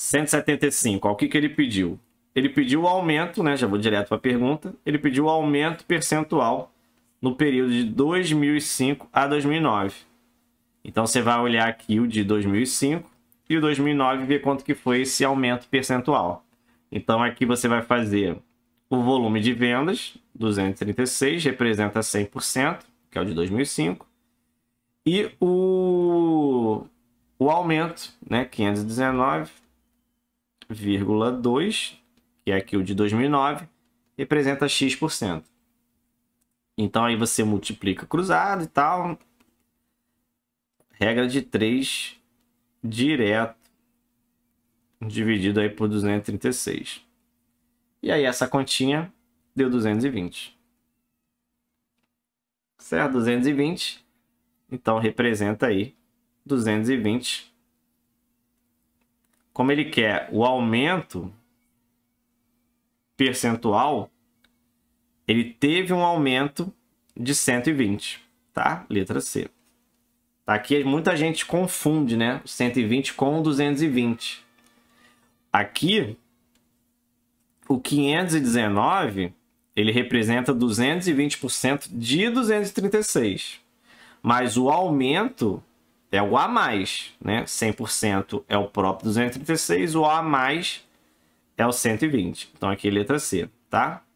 175. Ó, o que, que ele pediu? Ele pediu o aumento, né? Já vou direto para a pergunta. Ele pediu o aumento percentual no período de 2005 a 2009. Então você vai olhar aqui o de 2005 e o 2009 ver quanto que foi esse aumento percentual. Então aqui você vai fazer o volume de vendas, 236, representa 100%, que é o de 2005. E o, o aumento, né, 519, 2,2, que é aqui o de 2009, representa X%. Então aí você multiplica cruzado e tal. Regra de 3 direto dividido aí por 236. E aí essa continha deu 220. Certo? 220. Então representa aí 220 como ele quer o aumento percentual, ele teve um aumento de 120, tá? Letra C. Tá? Aqui muita gente confunde, né? 120 com 220. Aqui, o 519, ele representa 220% de 236. Mas o aumento é o A+, né? 100% é o próprio 236, o A+, é o 120. Então, aqui é letra C, tá? tá?